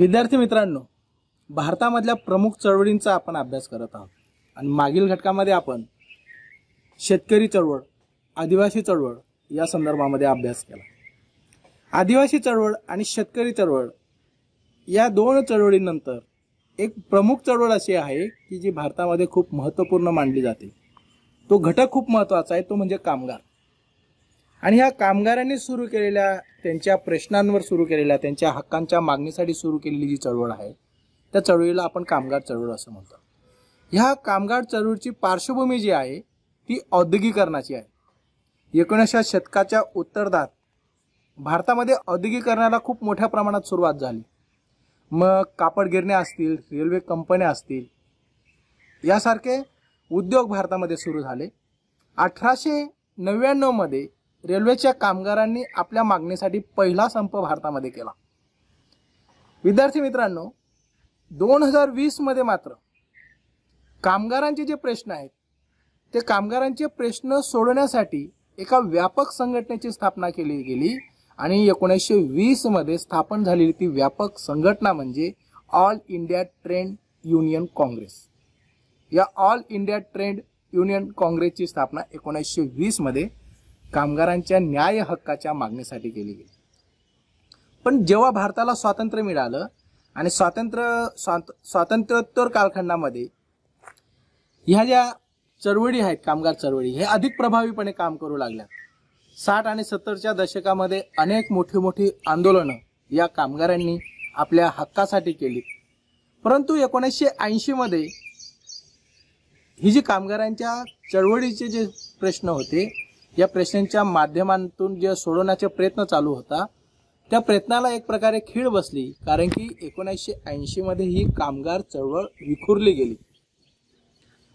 विद्यार्थी मित्रांनो भारतामधल्या प्रमुख चळवळींचा आपण अभ्यास करत आहोत आणि मागील घटकामध्ये आपण शेतकरी चळवळ आदिवासी चळवळ या संदर्भामध्ये अभ्यास केला आदिवासी चळवळ आणि शेतकरी चळवळ या दोन चळवळीनंतर एक प्रमुख चळवळ अशी आहे की जी भारतामध्ये खूप महत्त्वपूर्ण मानली जाते तो घटक खूप महत्त्वाचा आहे तो म्हणजे कामगार आणि ह्या कामगारांनी सुरू केलेल्या त्यांच्या प्रश्नांवर सुरू केलेल्या त्यांच्या हक्कांच्या मागणीसाठी सुरू केलेली जी चळवळ आहे त्या चळवळीला आपण कामगार चळवळ असं म्हणतो ह्या कामगार चळवळीची पार्श्वभूमी जी आहे ती औद्योगिकरणाची आहे एकोणीसशे शतकाच्या उत्तरदात भारतामध्ये औद्योगिकरणाला खूप मोठ्या प्रमाणात सुरुवात झाली मग कापड गिरण्या असतील रेल्वे कंपन्या असतील यासारखे उद्योग भारतामध्ये सुरू झाले अठराशे नव्याण्णवमध्ये रेल्वेच्या कामगारांनी आपल्या मागणीसाठी पहिला संप भारतामध्ये केला विद्यार्थी मित्रांनो दोन हजार वीसमध्ये मात्र कामगारांचे जे प्रश्न आहेत ते कामगारांचे प्रश्न सोडवण्यासाठी एका व्यापक संघटनेची स्थापना केली गेली आणि एकोणीसशे वीसमध्ये स्थापन झालेली ती व्यापक संघटना म्हणजे all India trade union Congress या ऑल इंडिया ट्रेड युनियन काँग्रेसची स्थापना एकोणीसशे वीसमध्ये कामगारांच्या न्याय हक्काच्या मागणीसाठी केली गेली पण जेव्हा भारताला स्वातंत्र्य मिळालं आणि स्वातंत्र्य स्वातंत्र्योत्तर कालखंडामध्ये ह्या ज्या चळवळी आहेत कामगार चळवळी हे अधिक प्रभावीपणे काम करू लागल्या साठ आणि सत्तरच्या दशकामध्ये अनेक मोठी मोठी आंदोलनं या कामगारांनी आपल्या हक्कासाठी केली परंतु एकोणीसशे ऐंशीमध्ये ही जी कामगारांच्या चळवळीचे जे प्रश्न होते या प्रश्नांच्या माध्यमातून जे सोडवण्याचे प्रयत्न चालू होता त्या प्रयत्नाला एक प्रकारे खीळ बसली कारण की एकोणीसशे ऐंशी मध्ये ही कामगार चळवळ विखुरली गेली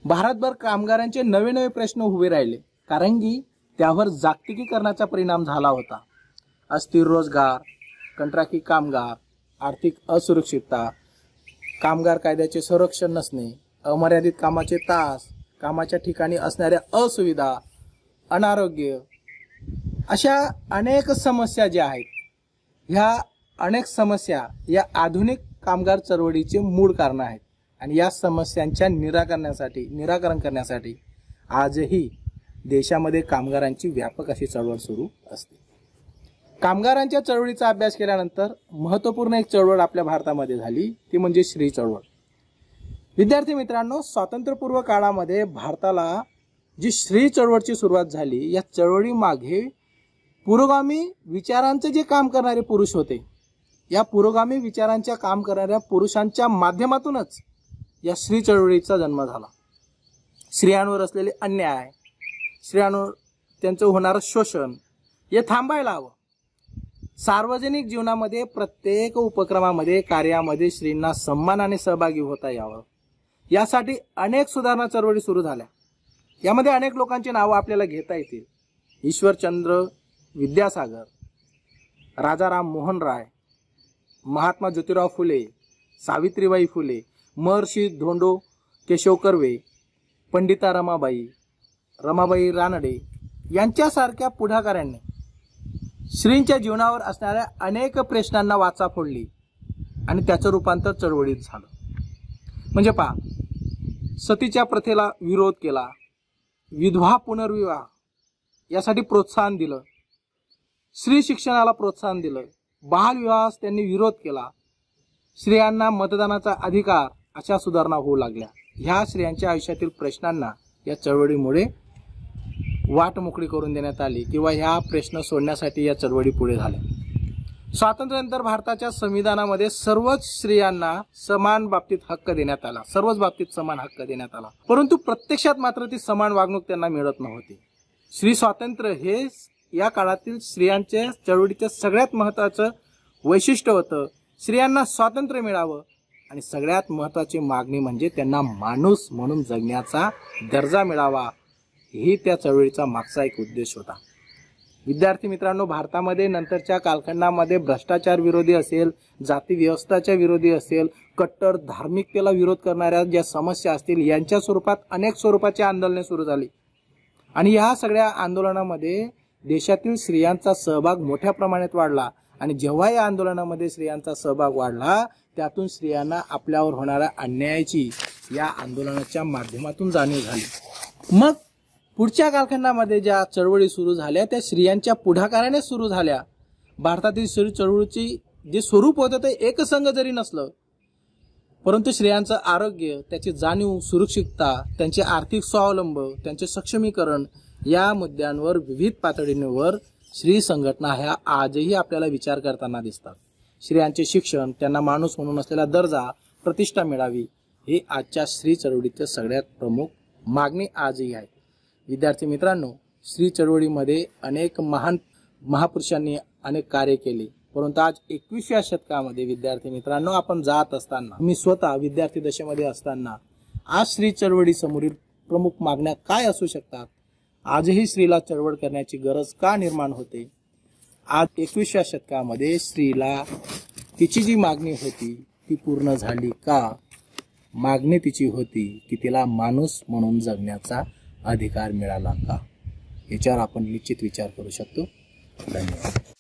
भारतभर कामगारांचे नवे नवे प्रश्न उभे राहिले कारण की त्यावर जागतिकीकरणाचा परिणाम झाला होता अस्थिर रोजगार कंत्राटी कामगार आर्थिक असुरक्षितता कामगार कायद्याचे संरक्षण नसणे अमर्यादित कामाचे तास कामाच्या ठिकाणी असणाऱ्या असुविधा अनारोग्य अशा अनेक समस्या ज्या आहेत ह्या अनेक समस्या या आधुनिक कामगार चळवळीचे मूळ कारण आहेत आणि या समस्यांच्या निराकरणासाठी निराकरण करण्यासाठी आजही देशामध्ये कामगारांची व्यापक अशी चळवळ सुरू असते कामगारांच्या चळवळीचा अभ्यास केल्यानंतर महत्त्वपूर्ण एक चळवळ आपल्या भारतामध्ये झाली ती म्हणजे श्री चळवळ विद्यार्थी मित्रांनो स्वातंत्र्यपूर्व काळामध्ये भारताला जी श्री चळवळची सुरुवात झाली या चळवळीमागे पुरोगामी विचारांचे जे काम करणारे पुरुष होते या पुरोगामी विचारांच्या काम करणाऱ्या पुरुषांच्या माध्यमातूनच या श्री चळवळीचा जन्म झाला स्त्रियांवर असलेले अन्याय स्त्रियांवर त्यांचं होणारं शोषण हे थांबायला हवं सार्वजनिक जीवनामध्ये प्रत्येक उपक्रमामध्ये कार्यामध्ये स्त्रींना सन्मानाने सहभागी होता यावं यासाठी अनेक सुधारणा चळवळी सुरू झाल्या यामध्ये अनेक लोकांची नावं आपल्याला घेता येतील ईश्वरचंद्र विद्यासागर राजाराम मोहन राय महात्मा ज्योतिराव फुले सावित्रीबाई फुले महर्षी धोंडो केशव कर्वे पंडिता रमाबाई रमाबाई रानडे यांच्यासारख्या पुढाकारांनी श्रींच्या जीवनावर असणाऱ्या अनेक प्रश्नांना वाचा फोडली आणि त्याचं रूपांतर चळवळीत झालं म्हणजे पहा सतीच्या प्रथेला विरोध केला विधवा पुनर्विवाह यासाठी प्रोत्साहन दिलं स्त्री शिक्षणाला प्रोत्साहन दिलं बालविवाहास त्यांनी विरोध केला स्त्रियांना मतदानाचा अधिकार अशा सुधारणा होऊ लागल्या ह्या स्त्रियांच्या आयुष्यातील प्रश्नांना या चळवळीमुळे वाट मोकळी करून देण्यात आली किंवा ह्या प्रश्न सोडण्यासाठी या चळवळी पुढे झाल्या स्वातंत्र्यानंतर भारताच्या संविधानामध्ये सर्वच स्त्रियांना समान बाबतीत हक्क देण्यात आला सर्वच बाबतीत समान हक्क देण्यात आला परंतु प्रत्यक्षात मात्र ती समान वागणूक त्यांना मिळत नव्हती श्री स्वातंत्र्य हे या काळातील स्त्रियांच्या चळवळीचं सगळ्यात महत्वाचं वैशिष्ट्य होतं स्त्रियांना स्वातंत्र्य मिळावं आणि सगळ्यात महत्वाची मागणी म्हणजे त्यांना माणूस म्हणून जगण्याचा दर्जा मिळावा ही त्या चळवळीचा मागचा एक उद्देश होता विद्यार्थी मित्रांनो भारतामध्ये नंतरच्या कालखंडामध्ये भ्रष्टाचार विरोधी असेल जाती व्यवस्थाच्या विरोधी असेल कट्टर धार्मिकतेला विरोध करणाऱ्या ज्या समस्या असतील यांच्या स्वरूपात अनेक स्वरूपाची आंदोलने सुरू झाली आणि ह्या सगळ्या आंदोलनामध्ये देशातील स्त्रियांचा सहभाग मोठ्या प्रमाणात वाढला आणि जेव्हा या आंदोलनामध्ये स्त्रियांचा सहभाग वाढला त्यातून स्त्रियांना आपल्यावर होणाऱ्या अन्यायाची या आंदोलनाच्या माध्यमातून जाणीव झाली मग पुढच्या कालखंडामध्ये ज्या चळवळी सुरू झाल्या त्या स्त्रियांच्या पुढाकाराने सुरू झाल्या भारतातील स्त्री चळवळीची जे स्वरूप होतं ते एकसंघ जरी नसलं परंतु स्त्रियांचं आरोग्य त्याची जाणीव सुरक्षितता त्यांचे आर्थिक स्वावलंब त्यांचे सक्षमीकरण या मुद्द्यांवर विविध पातळींवर स्त्री संघटना ह्या आजही आपल्याला विचार करताना दिसतात स्त्रियांचे शिक्षण त्यांना माणूस म्हणून असलेला दर्जा प्रतिष्ठा मिळावी हे आजच्या स्त्री चळवळीचे सगळ्यात प्रमुख मागणी आजही आहे विद्यार्थी मित्रांनो श्री चळवळीमध्ये अनेक महान महापुरुषांनी अनेक कार्य केले परंतु आज एकविसव्या शतकामध्ये विद्यार्थी मित्रांनो आपण जात असताना मी स्वतः विद्यार्थी दशेमध्ये असताना आज श्री चळवळी समोरील प्रमुख मागण्या काय असू शकतात आजही स्त्रीला चळवळ करण्याची गरज का निर्माण होते आज एकविसव्या शतकामध्ये स्त्रीला तिची जी मागणी होती ती पूर्ण झाली का मागणी तिची होती की तिला माणूस म्हणून जगण्याचा अधिकार मिळाला का याच्यावर आपण निश्चित विचार करू शकतो धन्यवाद